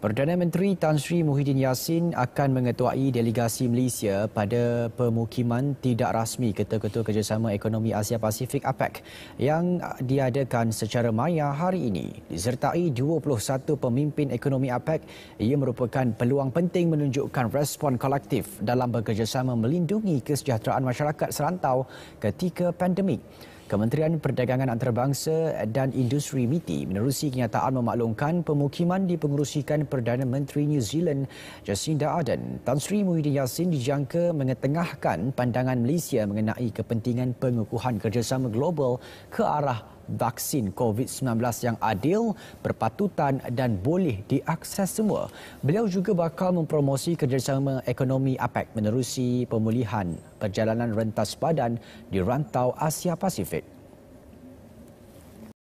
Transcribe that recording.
Perdana Menteri Tan Sri Muhyiddin Yassin akan mengetuai delegasi Malaysia pada pemukiman tidak rasmi Ketua-Ketua Kerjasama Ekonomi Asia Pasifik APEC yang diadakan secara maya hari ini. Disertai 21 pemimpin ekonomi APEC, ia merupakan peluang penting menunjukkan respon kolektif dalam bekerjasama melindungi kesejahteraan masyarakat serantau ketika pandemik. Kementerian Perdagangan Antarabangsa dan Industri MITI menerusi kenyataan memaklumkan pemukiman dipengerusikan Perdana Menteri New Zealand Jacinda Ardern. Tan Sri Muhyiddin Yassin dijangka mengetengahkan pandangan Malaysia mengenai kepentingan pengukuhan kerjasama global ke arah vaksin COVID-19 yang adil, berpatutan dan boleh diakses semua. Beliau juga bakal mempromosi kerjasama ekonomi APEC menerusi pemulihan perjalanan rentas badan di rantau Asia Pasifik.